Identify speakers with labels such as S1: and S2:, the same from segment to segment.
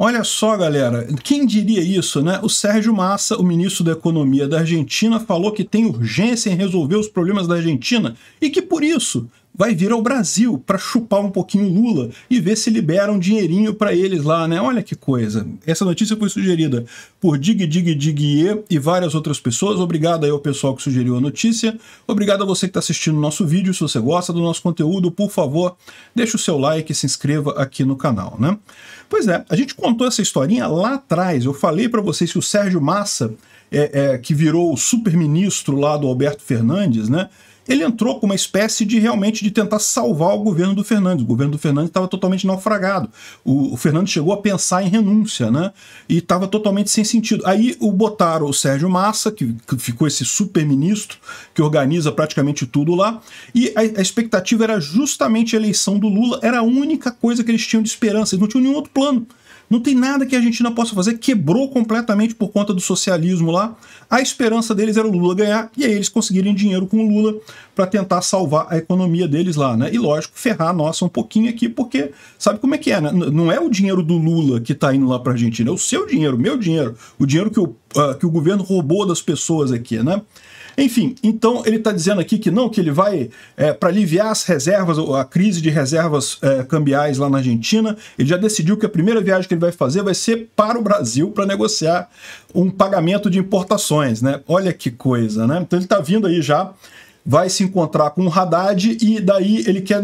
S1: Olha só, galera, quem diria isso, né? O Sérgio Massa, o ministro da Economia da Argentina, falou que tem urgência em resolver os problemas da Argentina e que por isso vai vir ao Brasil para chupar um pouquinho Lula e ver se libera um dinheirinho para eles lá, né? Olha que coisa. Essa notícia foi sugerida por Dig Dig Dig e várias outras pessoas. Obrigado aí ao pessoal que sugeriu a notícia. Obrigado a você que está assistindo o nosso vídeo. Se você gosta do nosso conteúdo, por favor, deixa o seu like e se inscreva aqui no canal, né? Pois é, a gente contou essa historinha lá atrás. Eu falei para vocês que o Sérgio Massa, é, é, que virou super-ministro lá do Alberto Fernandes, né? ele entrou com uma espécie de realmente de tentar salvar o governo do Fernandes. O governo do Fernandes estava totalmente naufragado. O, o Fernandes chegou a pensar em renúncia, né? E estava totalmente sem sentido. Aí o botaram o Sérgio Massa, que, que ficou esse super-ministro que organiza praticamente tudo lá, e a, a, expectativa era justamente a eleição do Lula, era a única coisa que eles tinham de esperança, eles não tinham nenhum outro plano. Não tem nada que a Argentina possa fazer. Quebrou completamente por conta do socialismo lá. A esperança deles era o Lula ganhar e aí eles conseguirem dinheiro com o Lula para tentar salvar a economia deles lá, né? E lógico, ferrar a nossa um pouquinho aqui, porque sabe como é que é, né? Não é o dinheiro do Lula que está indo lá para a Argentina, é o seu dinheiro, meu dinheiro, o dinheiro que o, uh, que o governo roubou das pessoas aqui, né? Enfim, então ele está dizendo aqui que não, que ele vai, é, para aliviar as reservas, a crise de reservas é, cambiais lá na Argentina, ele já decidiu que a primeira viagem que ele vai fazer vai ser para o Brasil para negociar um pagamento de importações, né? Olha que coisa, né? Então ele está vindo aí já vai se encontrar com o Haddad e daí ele quer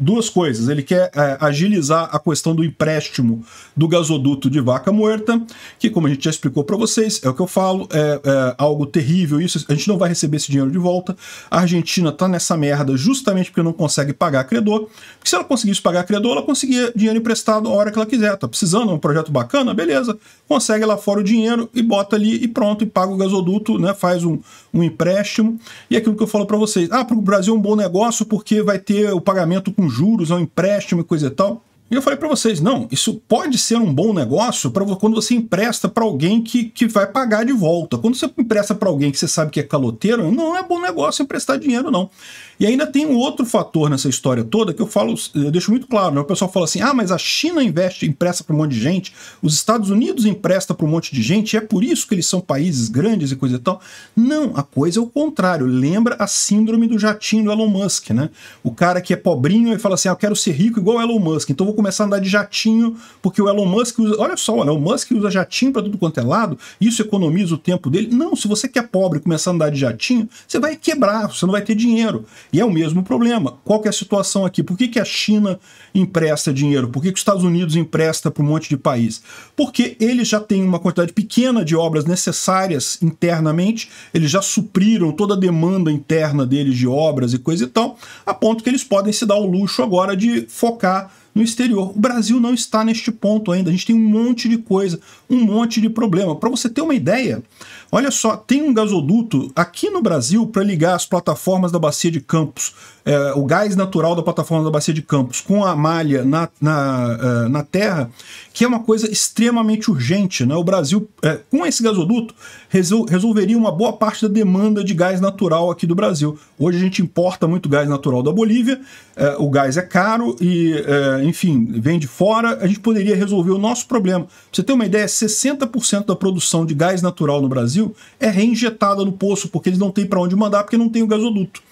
S1: duas coisas. Ele quer é, agilizar a questão do empréstimo do gasoduto de vaca muerta, que, como a gente já explicou para vocês, é o que eu falo, é, é, algo terrível. Isso a gente não vai receber esse dinheiro de volta. A Argentina está nessa merda justamente porque não consegue pagar credor. Porque se ela conseguisse pagar credor, ela conseguia dinheiro emprestado a hora que ela quiser. Tá precisando, é um projeto bacana, beleza. Consegue lá fora o dinheiro e bota ali e pronto, e paga o gasoduto, né? Faz um, um empréstimo. E é aquilo que eu falo para vocês, ah, para o Brasil é um bom negócio porque vai ter o pagamento com juros, é um empréstimo e coisa e tal. E eu falei para vocês, não, isso pode ser um bom negócio para quando você empresta para alguém que, que vai pagar de volta. Quando você empresta para alguém que você sabe que é caloteiro, não é bom negócio emprestar dinheiro não. E ainda tem um outro fator nessa história toda que eu falo, eu deixo muito claro, né? O pessoal fala assim: "Ah, mas a China investe, empresta para um monte de gente, os Estados Unidos empresta para um monte de gente, é por isso que eles são países grandes e coisa e tal". Não, a coisa é o contrário. Lembra a síndrome do jatinho do Elon Musk, né? O cara que é pobrinho e fala assim: "Ah, eu quero ser rico igual Elon Musk, então vou começar a andar de jatinho, porque o Elon Musk usa. Olha só, o Elon Musk usa jatinho para tudo quanto é lado, isso economiza o tempo dele. Não, se você quer é pobre começar a andar de jatinho, você vai quebrar, você não vai ter dinheiro. E é o mesmo problema. Qual que é a situação aqui? Por que, que a China empresta dinheiro? Por que, que os Estados Unidos empresta para um monte de país? Porque eles já têm uma quantidade pequena de obras necessárias internamente, eles já supriram toda a demanda interna deles de obras e coisa e tal, a ponto que eles podem se dar o luxo agora de focar no exterior. O Brasil não está neste ponto ainda. A gente tem um monte de coisa, um monte de problema. Para você ter uma ideia, olha só, tem um gasoduto aqui no Brasil para ligar as plataformas da bacia de Campos, é, o gás natural da plataforma da bacia de Campos com a malha na, na, é, na terra, que é uma coisa extremamente urgente. Né? O Brasil, é, com esse gasoduto, resol resolveria uma boa parte da demanda de gás natural aqui do Brasil. Hoje a gente importa muito gás natural da Bolívia, é, o gás é caro e é, enfim, vem de fora, a gente poderia resolver o nosso problema. Pra você ter uma ideia, 60% da produção de gás natural no Brasil é reinjetada no poço, porque eles não têm para onde mandar, porque não tem o gasoduto.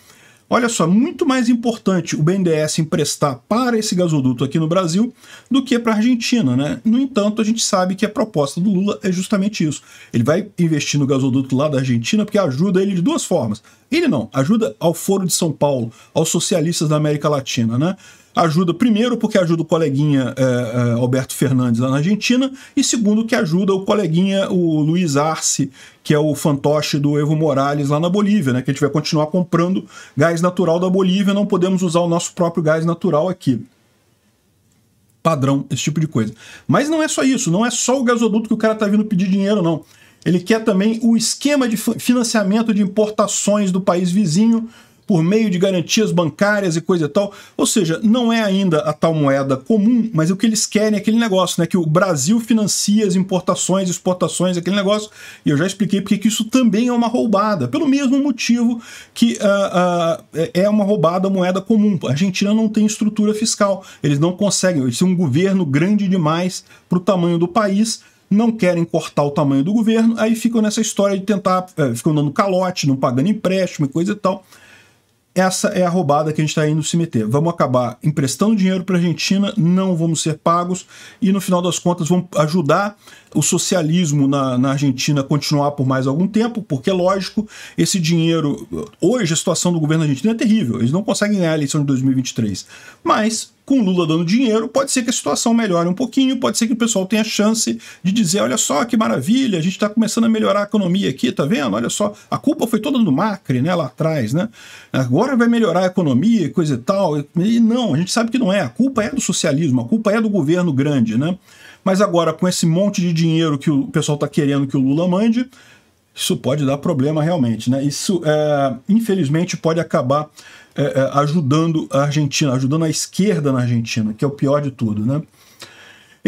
S1: Olha só, muito mais importante o BNDES emprestar para esse gasoduto aqui no Brasil do que para a Argentina, né? No entanto, a gente sabe que a proposta do Lula é justamente isso. Ele vai investir no gasoduto lá da Argentina porque ajuda ele de duas formas. Ele não, ajuda ao Foro de São Paulo, aos socialistas da América Latina, né? Ajuda, primeiro, porque ajuda o coleguinha é, é, Alberto Fernandes lá na Argentina, e segundo, que ajuda o coleguinha, o Luiz Arce, que é o fantoche do Evo Morales lá na Bolívia, né? Que a gente vai continuar comprando gás natural da Bolívia, não podemos usar o nosso próprio gás natural aqui padrão, esse tipo de coisa. Mas não é só isso, não é só o gasoduto que o cara tá vindo pedir dinheiro, não. Ele quer também o esquema de financiamento de importações do país vizinho por meio de garantias bancárias e coisa e tal. Ou seja, não é ainda a tal moeda comum, mas o que eles querem é aquele negócio, né? Que o Brasil financia as importações, exportações, aquele negócio. E eu já expliquei porque que isso também é uma roubada, pelo mesmo motivo que uh, uh, é uma roubada a moeda comum. A Argentina não tem estrutura fiscal, eles não conseguem, eles são um governo grande demais para o tamanho do país não querem cortar o tamanho do governo, aí ficam nessa história de tentar, é, ficam dando calote, não pagando empréstimo e coisa e tal essa é a roubada que a gente está indo se meter. Vamos acabar emprestando dinheiro para a Argentina, não vamos ser pagos e no final das contas vamos ajudar o socialismo na, na Argentina a continuar por mais algum tempo, porque é lógico, esse dinheiro. Hoje a situação do governo argentino é terrível, eles não conseguem ganhar a eleição de 2023. Mas com Lula dando dinheiro, pode ser que a situação melhore um pouquinho, pode ser que o pessoal tenha chance de dizer: olha só que maravilha, a gente está começando a melhorar a economia aqui, tá vendo? Olha só, a culpa foi toda do Macri, né, lá atrás, né? Agora vai melhorar a economia e coisa e tal. E não, a gente sabe que não é, a culpa é do socialismo, a culpa é do governo grande, né? Mas agora, com esse monte de dinheiro que o pessoal está querendo que o Lula mande, isso pode dar problema realmente, né? Isso, é, infelizmente, pode acabar é, é, ajudando a Argentina, ajudando a esquerda na Argentina, que é o pior de tudo, né?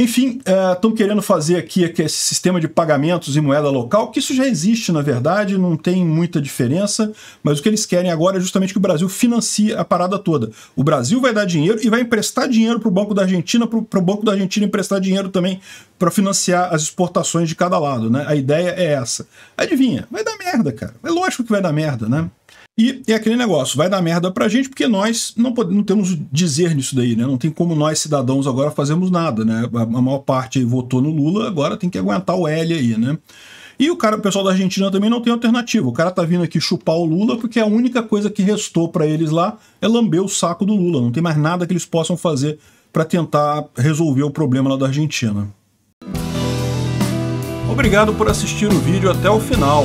S1: Enfim, estão eh, uh, querendo fazer aqui, aqui esse sistema de pagamentos em moeda local, que isso já existe, na verdade, não tem muita diferença, mas o que eles querem agora é justamente que o Brasil financie a parada toda. O Brasil vai dar dinheiro e vai emprestar dinheiro para o Banco da Argentina, para o Banco da Argentina emprestar dinheiro também para financiar as exportações de cada lado, né? A ideia é essa. Adivinha, vai dar merda, cara. É lógico que vai dar merda, né? E é aquele negócio, vai dar merda pra gente, porque nós não, podemos, não temos dizer nisso daí, né? Não tem como nós, cidadãos, agora fazermos nada, né? A, a maior parte votou no Lula, agora tem que aguentar o L aí, né? E o cara, o pessoal da Argentina também não tem alternativa. O cara tá vindo aqui chupar o Lula porque a única coisa que restou para eles lá é lamber o saco do Lula. Não tem mais nada que eles possam fazer para tentar resolver o problema lá da Argentina. Obrigado por assistir o vídeo até o final.